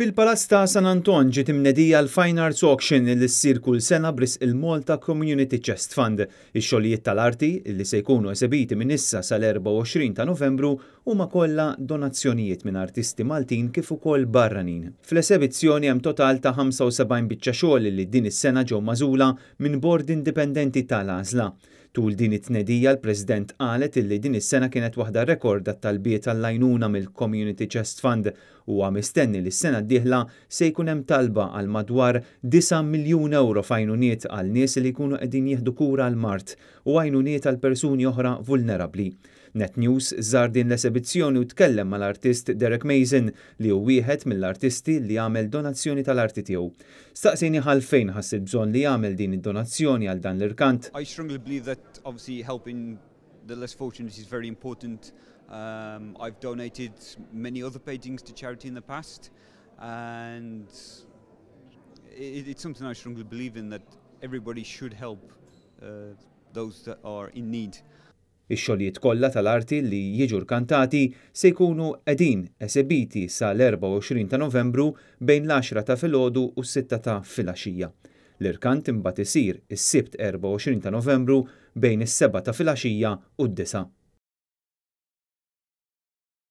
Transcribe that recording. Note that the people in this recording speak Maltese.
Fil-Palazz ta' San Anton ġiet imnedija l-Fine Arts Auction li ssir kull sena bris il-Malta Community Chest Fund. Ix-xogħlijiet tal-arti li se jkunu eżebiti minn issa sal-24 ta' Novembru huma kollha donazzjonijiet minn artisti Maltin kif ukoll barranin. Fl-esebizzjoni hemm total ta' 75 biċċa xogħol li din is-sena ġew mażula minn bord indipendenti tal azla Tul din it-tnedija l-President qalet illi din is-sena kienet waħda rekord tal-biet tal-lajnuna mill-Community Chest Fund u mistenni li s-sena d se jkun hemm talba għal madwar 9 miljun euro f'għajnuniet għal nies li jkunu qegħdin jieħdu kura għal mart u għajnuniet għal persuni oħra vulnerabbli. Net News żar din l-esibizzjoni u tkellem mal-artist Derek Mason li hu wieħed mill-artisti li għamel donazzjoni tal-arti tiegħu. Staqsini għalfejn ħassib bżonn li jagħmel din id-donazzjoni għal dan l-irkant. I strongly believe that obviously helping the less fortunate is very important. Um, I've donated many other paintings to charity in the past. And it, it's something I strongly believe in that everybody should help uh, those that are in need. Ix-xogħlijiet kollha tal-arti li jiġu rkantati se jkunu qegħdin esebiti sal-24 ta' Novembru bejn l-10 ta' filgħodu u s-6 ta' filgħaxija. L-irkant imbagħad isir is-sibt 24 ta' Novembru bejn is-7 ta' filgħaxija u d disa